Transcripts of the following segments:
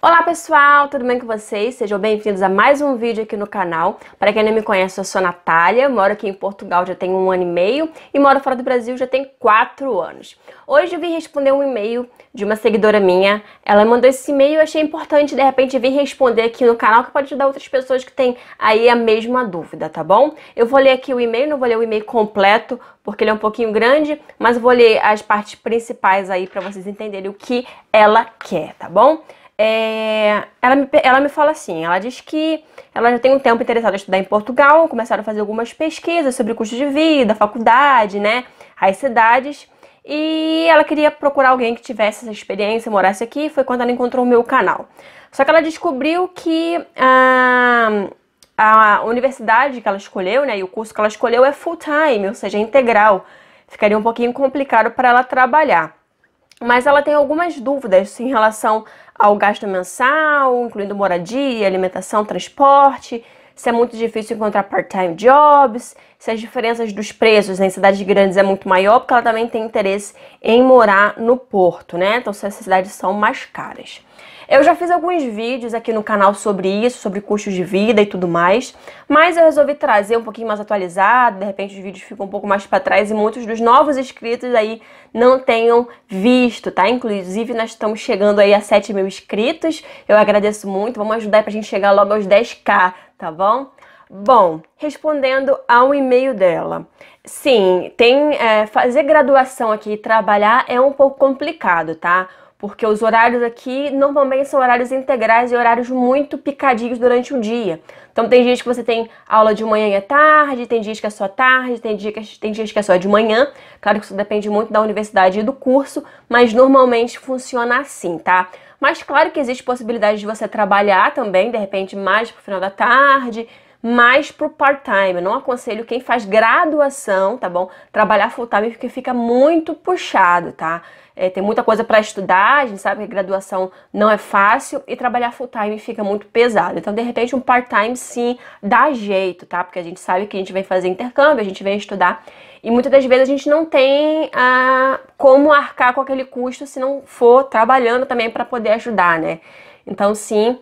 Olá pessoal, tudo bem com vocês? Sejam bem-vindos a mais um vídeo aqui no canal. Para quem não me conhece, eu sou a Natália, moro aqui em Portugal já tem um ano e meio e moro fora do Brasil já tem quatro anos. Hoje eu vim responder um e-mail de uma seguidora minha. Ela mandou esse e-mail e achei importante de repente vir responder aqui no canal que pode ajudar outras pessoas que têm aí a mesma dúvida, tá bom? Eu vou ler aqui o e-mail, não vou ler o e-mail completo porque ele é um pouquinho grande, mas vou ler as partes principais aí para vocês entenderem o que ela quer, tá bom? É, ela, me, ela me fala assim, ela diz que ela já tem um tempo interessada em estudar em Portugal, começaram a fazer algumas pesquisas sobre custo de vida, faculdade, né, as cidades, e ela queria procurar alguém que tivesse essa experiência, morasse aqui, foi quando ela encontrou o meu canal. Só que ela descobriu que a, a universidade que ela escolheu, né, e o curso que ela escolheu é full time, ou seja, é integral. Ficaria um pouquinho complicado para ela trabalhar mas ela tem algumas dúvidas em relação ao gasto mensal, incluindo moradia, alimentação, transporte, se é muito difícil encontrar part-time jobs, se as diferenças dos preços em cidades grandes é muito maior, porque ela também tem interesse em morar no Porto, né? Então, se essas cidades são mais caras. Eu já fiz alguns vídeos aqui no canal sobre isso, sobre custos de vida e tudo mais, mas eu resolvi trazer um pouquinho mais atualizado, de repente os vídeos ficam um pouco mais para trás e muitos dos novos inscritos aí não tenham visto, tá? Inclusive nós estamos chegando aí a 7 mil inscritos, eu agradeço muito, vamos ajudar para a gente chegar logo aos 10k, tá bom? Bom, respondendo ao e-mail dela. Sim, tem é, fazer graduação aqui e trabalhar é um pouco complicado, tá? porque os horários aqui normalmente são horários integrais e horários muito picadinhos durante o dia. Então tem dias que você tem aula de manhã e à tarde, tem dias que é só tarde, tem dias que, é, tem dias que é só de manhã. Claro que isso depende muito da universidade e do curso, mas normalmente funciona assim, tá? Mas claro que existe possibilidade de você trabalhar também, de repente mais pro final da tarde, mais pro part-time. Eu não aconselho quem faz graduação, tá bom? Trabalhar full-time porque fica muito puxado, tá? É, tem muita coisa para estudar, a gente sabe que graduação não é fácil e trabalhar full-time fica muito pesado. Então, de repente, um part-time sim dá jeito, tá? Porque a gente sabe que a gente vem fazer intercâmbio, a gente vem estudar e muitas das vezes a gente não tem ah, como arcar com aquele custo se não for trabalhando também para poder ajudar, né? Então, sim,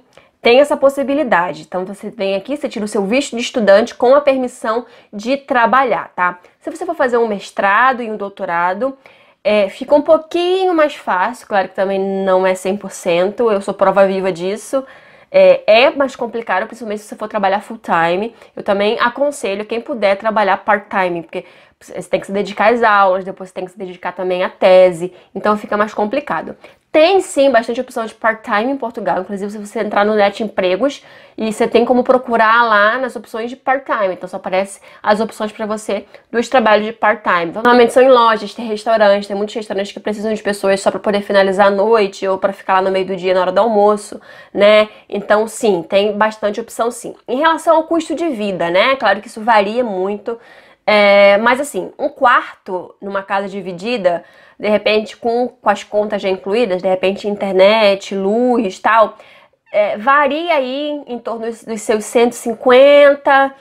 tem essa possibilidade. Então você vem aqui, você tira o seu visto de estudante com a permissão de trabalhar, tá? Se você for fazer um mestrado e um doutorado, é, fica um pouquinho mais fácil, claro que também não é 100%, eu sou prova viva disso. É, é mais complicado, principalmente se você for trabalhar full time. Eu também aconselho quem puder trabalhar part time, porque você tem que se dedicar às aulas, depois você tem que se dedicar também à tese, então fica mais complicado. Tem sim bastante opção de part-time em Portugal. Inclusive, se você entrar no Net Empregos e você tem como procurar lá nas opções de part-time. Então, só aparece as opções para você dos trabalhos de part-time. Então, normalmente são em lojas, tem restaurantes, tem muitos restaurantes que precisam de pessoas só para poder finalizar a noite ou para ficar lá no meio do dia na hora do almoço, né? Então, sim, tem bastante opção sim. Em relação ao custo de vida, né? Claro que isso varia muito. É, mas assim, um quarto numa casa dividida, de repente com, com as contas já incluídas, de repente internet, luz tal, é, varia aí em torno dos seus 150,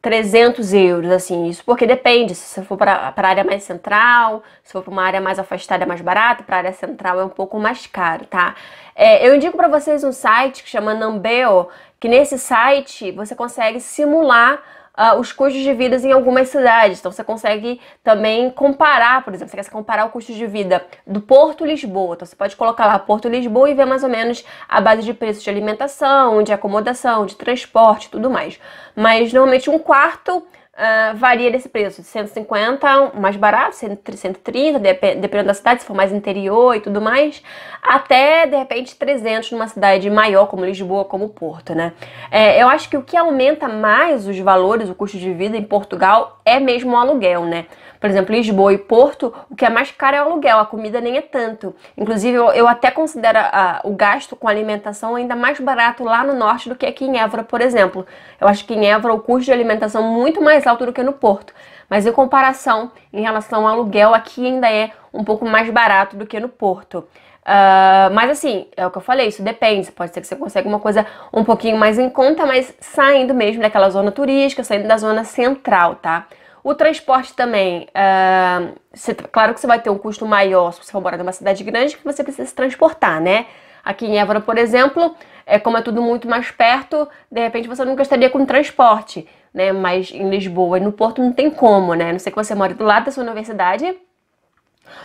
300 euros, assim, isso porque depende, se você for para a área mais central, se for para uma área mais afastada é mais barato, para a área central é um pouco mais caro, tá? É, eu indico para vocês um site que chama Nambeo que nesse site você consegue simular uh, os custos de vida em algumas cidades. Então você consegue também comparar, por exemplo, você quer comparar o custo de vida do Porto Lisboa. Então você pode colocar lá Porto Lisboa e ver mais ou menos a base de preços de alimentação, de acomodação, de transporte, tudo mais. Mas normalmente um quarto Uh, varia desse preço, de 150, mais barato, 130, dependendo da cidade, se for mais interior e tudo mais, até de repente 300 numa cidade maior como Lisboa, como Porto, né? É, eu acho que o que aumenta mais os valores, o custo de vida em Portugal é mesmo o aluguel, né? Por exemplo, Lisboa e Porto, o que é mais caro é o aluguel, a comida nem é tanto. Inclusive, eu, eu até considero a, o gasto com alimentação ainda mais barato lá no norte do que aqui em Évora, por exemplo. Eu acho que em Évora o custo de alimentação é muito mais mais alto do que é no Porto. Mas em comparação, em relação ao aluguel, aqui ainda é um pouco mais barato do que no Porto. Uh, mas assim, é o que eu falei, isso depende. Pode ser que você consiga uma coisa um pouquinho mais em conta, mas saindo mesmo daquela zona turística, saindo da zona central, tá? O transporte também, uh, você, claro que você vai ter um custo maior se você for morar numa cidade grande, que você precisa se transportar, né? Aqui em Évora, por exemplo, é, como é tudo muito mais perto, de repente você não gastaria com transporte né, mas em Lisboa. E no Porto não tem como, né? A não sei que você mora do lado da sua universidade,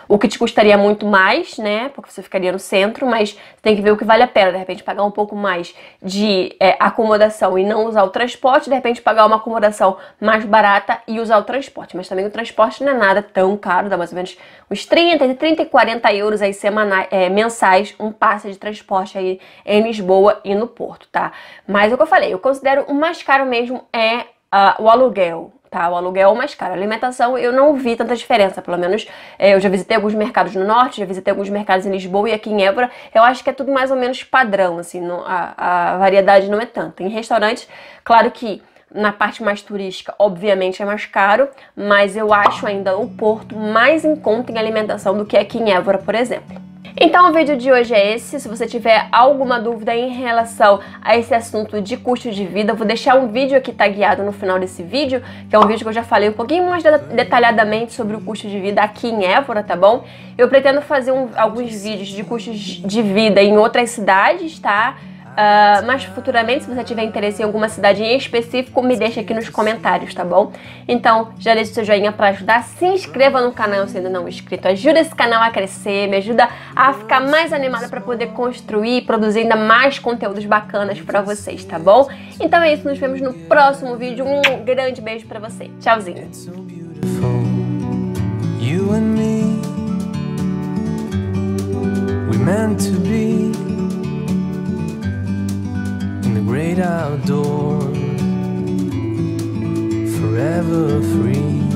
o que te custaria muito mais, né? Porque você ficaria no centro, mas tem que ver o que vale a pena. De repente, pagar um pouco mais de é, acomodação e não usar o transporte. De repente, pagar uma acomodação mais barata e usar o transporte. Mas também o transporte não é nada tão caro, dá mais ou menos uns 30, 30 e 40 euros aí semanais, é, mensais, um passe de transporte aí em Lisboa e no Porto, tá? Mas é o que eu falei, eu considero o mais caro mesmo é ah, o aluguel, tá? O aluguel é mais caro. A alimentação eu não vi tanta diferença, pelo menos é, eu já visitei alguns mercados no norte, já visitei alguns mercados em Lisboa e aqui em Évora. Eu acho que é tudo mais ou menos padrão, assim, não, a, a variedade não é tanta. Em restaurantes, claro que na parte mais turística, obviamente é mais caro, mas eu acho ainda o Porto mais em conta em alimentação do que aqui em Évora, por exemplo. Então o vídeo de hoje é esse. Se você tiver alguma dúvida em relação a esse assunto de custo de vida, eu vou deixar um vídeo aqui tagueado no final desse vídeo, que é um vídeo que eu já falei um pouquinho mais detalhadamente sobre o custo de vida aqui em Évora, tá bom? Eu pretendo fazer um, alguns vídeos de custos de vida em outras cidades, tá? Uh, mas futuramente, se você tiver interesse em alguma cidade em específico, me deixa aqui nos comentários, tá bom? Então, já deixa o seu joinha para ajudar, se inscreva no canal se ainda não é inscrito, ajuda esse canal a crescer, me ajuda a ficar mais animada para poder construir e produzir ainda mais conteúdos bacanas para vocês, tá bom? Então é isso, nos vemos no próximo vídeo. Um grande beijo para você. Tchauzinho. meant to be outdoors, forever free.